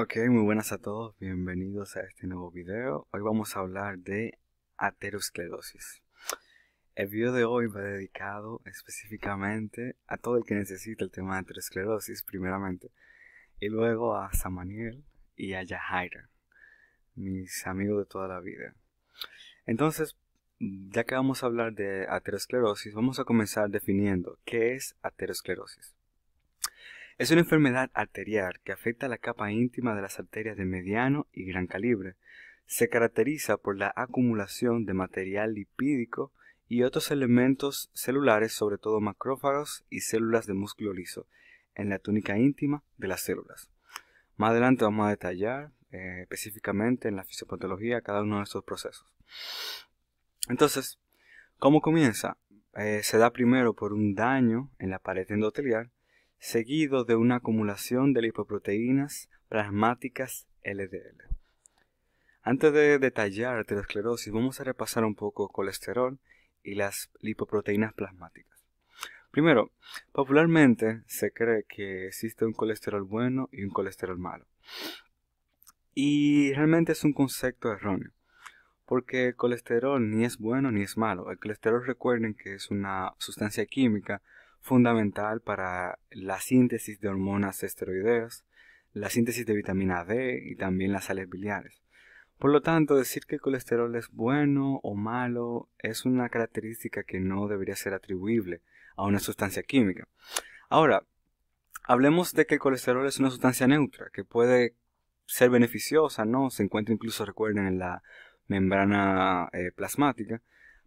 Ok, muy buenas a todos, bienvenidos a este nuevo video. Hoy vamos a hablar de aterosclerosis. El video de hoy va dedicado específicamente a todo el que necesita el tema de aterosclerosis, primeramente, y luego a Samaniel y a Yahaira, mis amigos de toda la vida. Entonces, ya que vamos a hablar de aterosclerosis, vamos a comenzar definiendo qué es aterosclerosis. Es una enfermedad arterial que afecta la capa íntima de las arterias de mediano y gran calibre. Se caracteriza por la acumulación de material lipídico y otros elementos celulares, sobre todo macrófagos y células de músculo liso, en la túnica íntima de las células. Más adelante vamos a detallar eh, específicamente en la fisiopatología cada uno de estos procesos. Entonces, ¿cómo comienza? Eh, se da primero por un daño en la pared endotelial seguido de una acumulación de lipoproteínas plasmáticas LDL. Antes de detallar aterosclerosis, vamos a repasar un poco colesterol y las lipoproteínas plasmáticas. Primero, popularmente se cree que existe un colesterol bueno y un colesterol malo. Y realmente es un concepto erróneo, porque el colesterol ni es bueno ni es malo. El colesterol recuerden que es una sustancia química fundamental para la síntesis de hormonas esteroideas, la síntesis de vitamina D y también las sales biliares. Por lo tanto, decir que el colesterol es bueno o malo es una característica que no debería ser atribuible a una sustancia química. Ahora, hablemos de que el colesterol es una sustancia neutra, que puede ser beneficiosa, ¿no? Se encuentra incluso, recuerden, en la membrana eh, plasmática,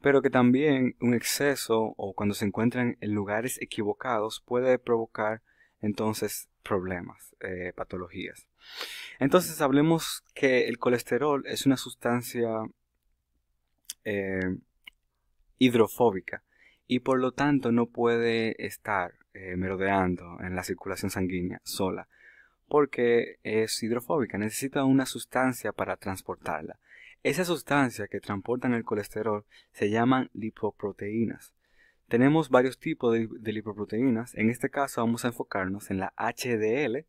pero que también un exceso o cuando se encuentran en lugares equivocados puede provocar entonces problemas, eh, patologías. Entonces hablemos que el colesterol es una sustancia eh, hidrofóbica y por lo tanto no puede estar eh, merodeando en la circulación sanguínea sola porque es hidrofóbica, necesita una sustancia para transportarla. Esa sustancia que transportan el colesterol se llaman lipoproteínas. Tenemos varios tipos de, lipoproteínas. En este caso vamos a enfocarnos en la HDL,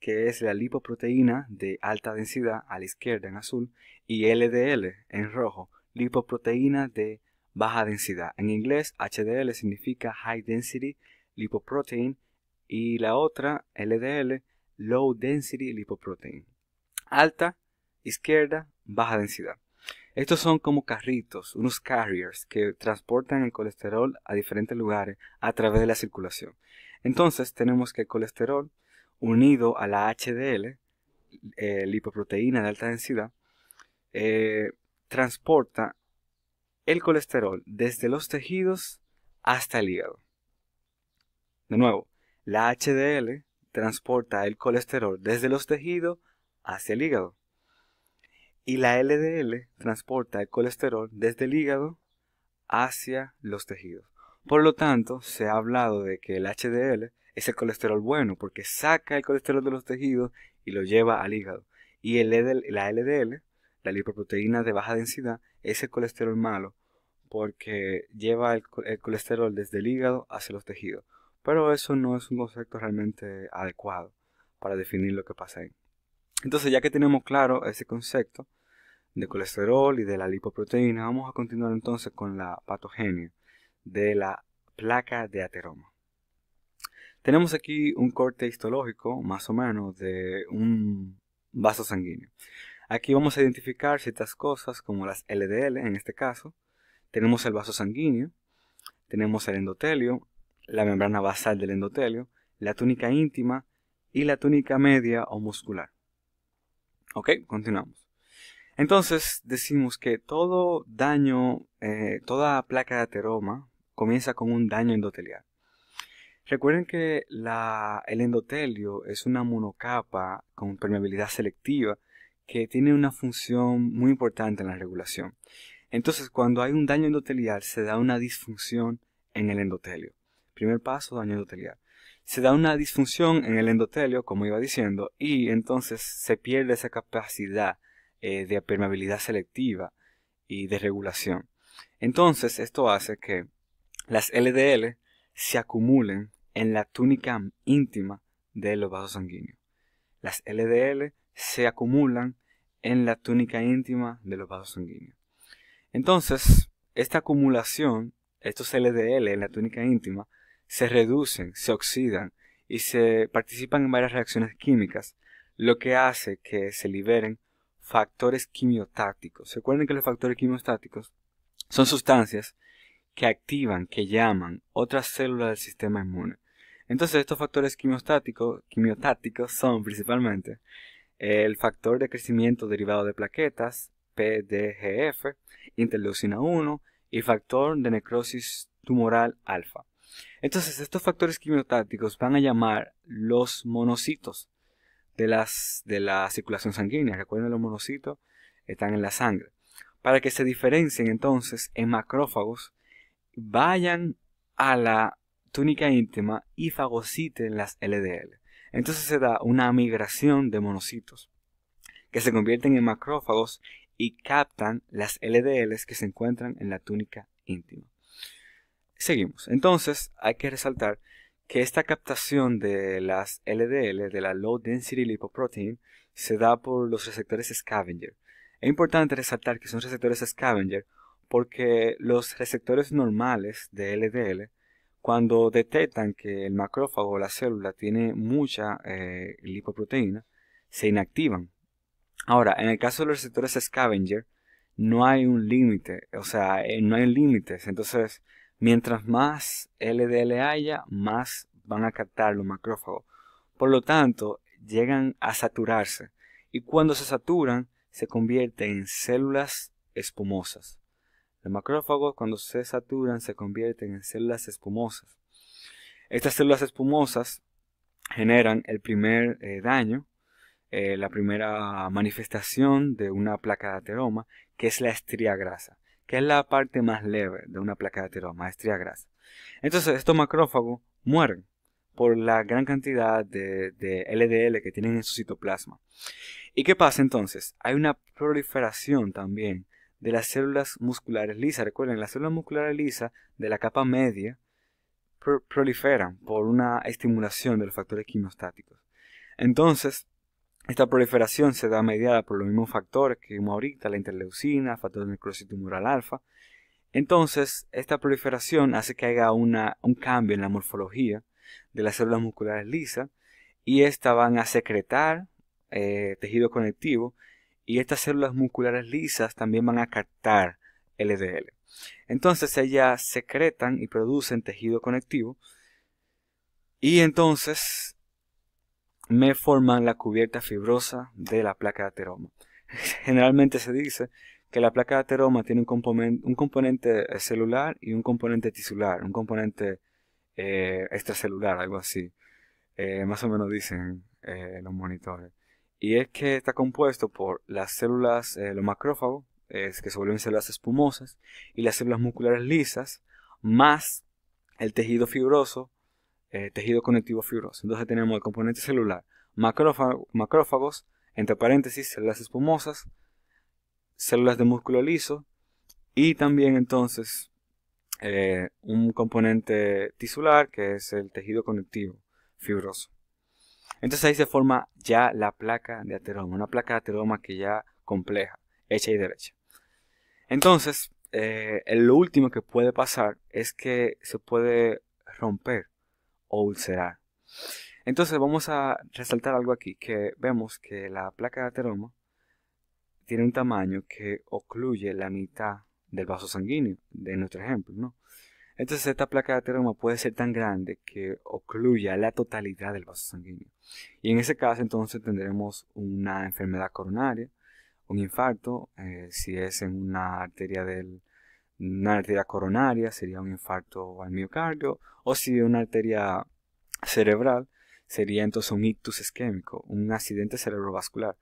que es la lipoproteína de alta densidad a la izquierda en azul, y LDL en rojo, lipoproteína de baja densidad. En inglés, HDL significa High Density Lipoprotein y la otra, LDL, Low Density Lipoprotein. Alta, izquierda, baja densidad. Estos son como carritos, unos carriers que transportan el colesterol a diferentes lugares a través de la circulación. Entonces tenemos que el colesterol unido a la HDL, eh, lipoproteína de alta densidad, eh, transporta el colesterol desde los tejidos hasta el hígado. De nuevo, la HDL transporta el colesterol desde los tejidos hacia el hígado. Y la LDL transporta el colesterol desde el hígado hacia los tejidos. Por lo tanto, se ha hablado de que el HDL es el colesterol bueno porque saca el colesterol de los tejidos y lo lleva al hígado. Y la LDL, la lipoproteína de baja densidad, es el colesterol malo porque lleva el colesterol desde el hígado hacia los tejidos. Pero eso no es un concepto realmente adecuado para definir lo que pasa ahí. Entonces, ya que tenemos claro ese concepto de colesterol y de la lipoproteína, vamos a continuar entonces con la patogenia de la placa de ateroma. Tenemos aquí un corte histológico, más o menos, de un vaso sanguíneo. Aquí vamos a identificar ciertas cosas como las LDL en este caso. Tenemos el vaso sanguíneo, tenemos el endotelio, la membrana basal del endotelio, la túnica íntima y la túnica media o muscular. Ok, continuamos. Entonces decimos que todo daño, eh, toda placa de ateroma comienza con un daño endotelial. Recuerden que la, el endotelio es una monocapa con permeabilidad selectiva que tiene una función muy importante en la regulación. Entonces, cuando hay un daño endotelial, se da una disfunción en el endotelio. Primer paso, daño endotelial. Se da una disfunción en el endotelio, como iba diciendo, y entonces se pierde esa capacidad eh, de permeabilidad selectiva y de regulación. Entonces, esto hace que las LDL se acumulen en la túnica íntima de los vasos sanguíneos. Las LDL se acumulan en la túnica íntima de los vasos sanguíneos. Entonces, esta acumulación, estos LDL en la túnica íntima, se reducen, se oxidan y se participan en varias reacciones químicas, lo que hace que se liberen factores quimiotácticos. Recuerden que los factores quimiotácticos son sustancias que activan, que llaman otras células del sistema inmune. Entonces estos factores quimiotácticos son principalmente el factor de crecimiento derivado de plaquetas, PDGF, interleucina 1 y factor de necrosis tumoral alfa. Entonces, estos factores quimiotácticos van a llamar los monocitos de, las, de la circulación sanguínea. Recuerden, los monocitos están en la sangre. Para que se diferencien entonces en macrófagos, vayan a la túnica íntima y fagociten las LDL. Entonces se da una migración de monocitos que se convierten en macrófagos y captan las LDL que se encuentran en la túnica íntima. Seguimos. Entonces, hay que resaltar que esta captación de las LDL, de la Low Density Lipoprotein, se da por los receptores scavenger. Es importante resaltar que son receptores scavenger porque los receptores normales de LDL, cuando detectan que el macrófago o la célula tiene mucha eh, lipoproteína, se inactivan. Ahora, en el caso de los receptores scavenger, no hay un límite, o sea, eh, no hay límites. Entonces, Mientras más LDL haya, más van a captar los macrófagos. Por lo tanto, llegan a saturarse y cuando se saturan se convierten en células espumosas. Los macrófagos cuando se saturan se convierten en células espumosas. Estas células espumosas generan el primer eh, daño, eh, la primera manifestación de una placa de ateroma, que es la estría grasa es la parte más leve de una placa de ateroma, estría grasa. Entonces, estos macrófagos mueren por la gran cantidad de, LDL que tienen en su citoplasma. ¿Y qué pasa entonces? Hay una proliferación también de las células musculares lisas. Recuerden, las células musculares lisas de la capa media proliferan por una estimulación de los factores quimiostáticos. Entonces, esta proliferación se da mediada por los mismos factores que vimos ahorita, la interleucina, factor de necrosis tumoral alfa. Entonces, esta proliferación hace que haya un cambio en la morfología de las células musculares lisas y estas van a secretar eh, tejido conectivo y estas células musculares lisas también van a captar LDL. Entonces ellas secretan y producen tejido conectivo y entonces me forman la cubierta fibrosa de la placa de ateroma. Generalmente se dice que la placa de ateroma tiene un, un componente celular y un componente tisular, un componente eh, extracelular, algo así. Eh, más o menos dicen eh, los monitores. Y es que está compuesto por las células, los macrófagos, que se vuelven células espumosas, y las células musculares lisas, más el tejido fibroso eh, tejido conectivo fibroso. Entonces tenemos el componente celular, macrófagos, entre paréntesis, células espumosas, células de músculo liso y también entonces eh, un componente tisular que es el tejido conectivo fibroso. Entonces ahí se forma ya la placa de ateroma, una placa de ateroma que ya compleja, hecha y derecha. Entonces, eh, lo último que puede pasar es que se puede romper ulcerar. Entonces vamos a resaltar algo aquí, que vemos que la placa de ateroma tiene un tamaño que ocluye la mitad del vaso sanguíneo, de nuestro ejemplo, ¿no? Entonces esta placa de ateroma puede ser tan grande que ocluya la totalidad del vaso sanguíneo. Y en ese caso entonces tendremos una enfermedad coronaria, un infarto, eh, si es en una arteria del una arteria coronaria, sería un infarto al miocardio, o si una arteria cerebral, sería entonces un ictus isquémico, un accidente cerebrovascular.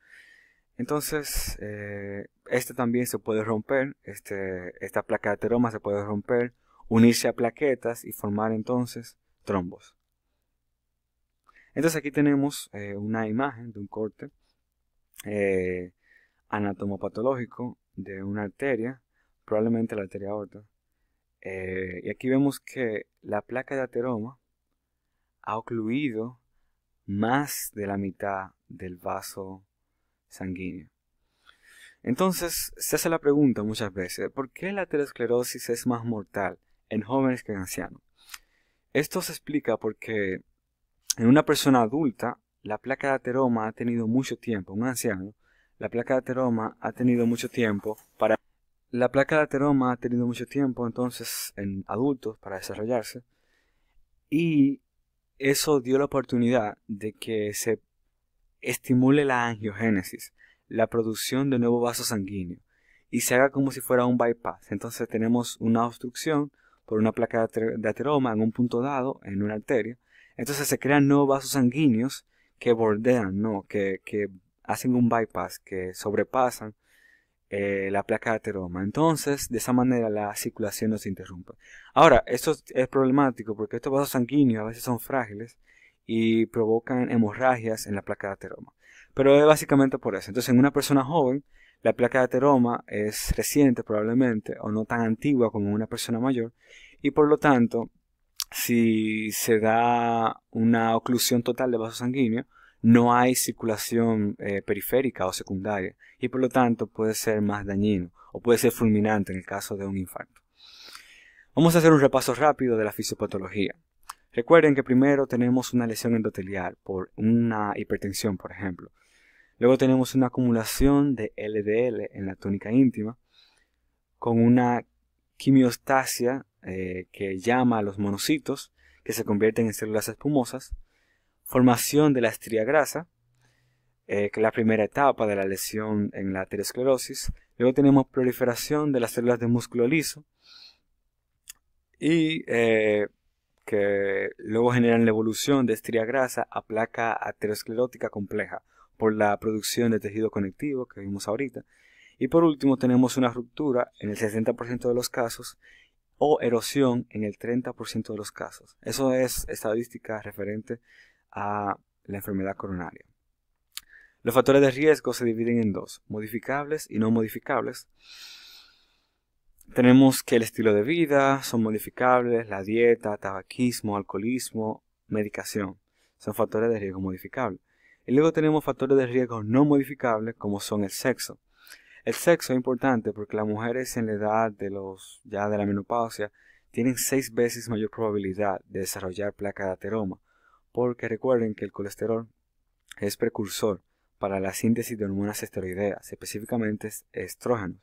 Entonces, eh, este también se puede romper, este, esta placa de ateroma se puede romper, unirse a plaquetas y formar entonces trombos. Entonces aquí tenemos eh, una imagen de un corte eh, anatomopatológico de una arteria probablemente la arteria aorta. Eh, y aquí vemos que la placa de ateroma ha ocluido más de la mitad del vaso sanguíneo. Entonces, se hace la pregunta muchas veces, ¿por qué la aterosclerosis es más mortal en jóvenes que en ancianos? Esto se explica porque en una persona adulta, la placa de ateroma ha tenido mucho tiempo, un anciano, la placa de ateroma ha tenido mucho tiempo para la placa de ateroma ha tenido mucho tiempo entonces en adultos para desarrollarse y eso dio la oportunidad de que se estimule la angiogénesis, la producción de nuevo vaso sanguíneo y se haga como si fuera un bypass. Entonces tenemos una obstrucción por una placa de ateroma en un punto dado, en una arteria. Entonces se crean nuevos vasos sanguíneos que bordean, ¿no? que, que hacen un bypass, que sobrepasan eh, la placa de ateroma. Entonces, de esa manera la circulación no se interrumpe. Ahora, esto es problemático porque estos vasos sanguíneos a veces son frágiles y provocan hemorragias en la placa de ateroma. Pero es básicamente por eso. Entonces, en una persona joven, la placa de ateroma es reciente probablemente o no tan antigua como en una persona mayor y por lo tanto, si se da una oclusión total de vaso sanguíneo no hay circulación eh, periférica o secundaria y por lo tanto puede ser más dañino o puede ser fulminante en el caso de un infarto. Vamos a hacer un repaso rápido de la fisiopatología. Recuerden que primero tenemos una lesión endotelial por una hipertensión, por ejemplo. Luego tenemos una acumulación de LDL en la túnica íntima con una quimiostasia eh, que llama a los monocitos que se convierten en células espumosas formación de la estría grasa, eh, que es la primera etapa de la lesión en la aterosclerosis. Luego tenemos proliferación de las células de músculo liso y eh, que luego generan la evolución de estría grasa a placa aterosclerótica compleja por la producción de tejido conectivo que vimos ahorita. Y por último tenemos una ruptura en el 60% de los casos o erosión en el 30% de los casos. Eso es estadística referente a la enfermedad coronaria. Los factores de riesgo se dividen en dos, modificables y no modificables. Tenemos que el estilo de vida son modificables, la dieta, tabaquismo, alcoholismo, medicación. Son factores de riesgo modificables. Y luego tenemos factores de riesgo no modificables como son el sexo. El sexo es importante porque las mujeres en la edad de los ya de la menopausia tienen seis veces mayor probabilidad de desarrollar placa de ateroma porque recuerden que el colesterol es precursor para la síntesis de hormonas esteroideas, específicamente estrógenos.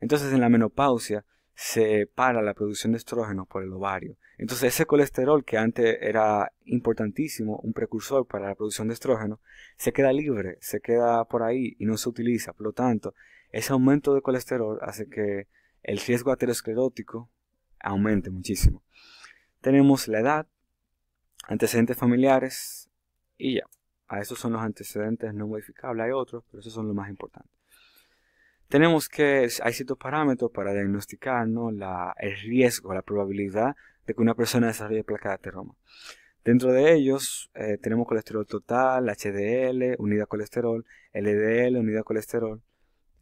Entonces en la menopausia se para la producción de estrógenos por el ovario. Entonces ese colesterol que antes era importantísimo, un precursor para la producción de estrógeno, se queda libre, se queda por ahí y no se utiliza. Por lo tanto, ese aumento de colesterol hace que el riesgo aterosclerótico aumente muchísimo. Tenemos la edad, Antecedentes familiares y ya. A esos son los antecedentes no modificables, hay otros, pero esos son los más importantes. Tenemos que, hay ciertos parámetros para diagnosticar el riesgo, la probabilidad de que una persona desarrolle placa de ateroma. Dentro de ellos eh, tenemos colesterol total, HDL, unidad colesterol, LDL, unidad colesterol,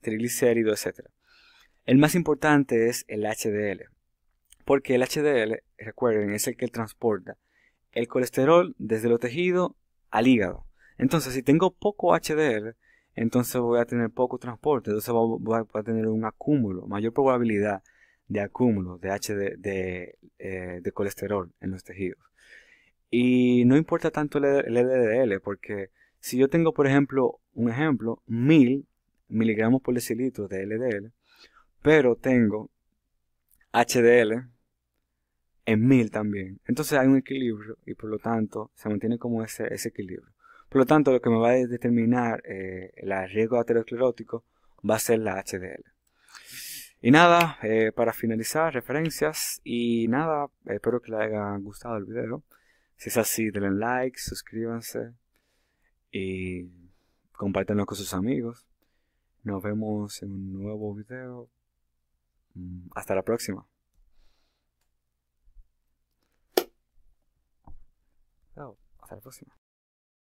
triglicérido, etc. El más importante es el HDL, porque el HDL, recuerden, es el que transporta el colesterol desde los tejidos al hígado. Entonces, si tengo poco HDL, entonces voy a tener poco transporte, entonces voy a, tener un acúmulo, mayor probabilidad de acúmulo de, de, eh, de, colesterol en los tejidos. Y no importa tanto el LDL, e e porque si yo tengo, por ejemplo, un ejemplo, 1000 miligramos por decilitro de LDL, pero tengo HDL, en mil también. Entonces hay un equilibrio y por lo tanto se mantiene como ese, ese equilibrio. Por lo tanto, lo que me va a determinar eh, el riesgo aterosclerótico va a ser la HDL. Y nada, eh, para finalizar, referencias. Y nada, espero que les haya gustado el video. Si es así, denle like, suscríbanse y compártanlo con sus amigos. Nos vemos en un nuevo video. Mm, hasta la próxima. Hasta la próxima.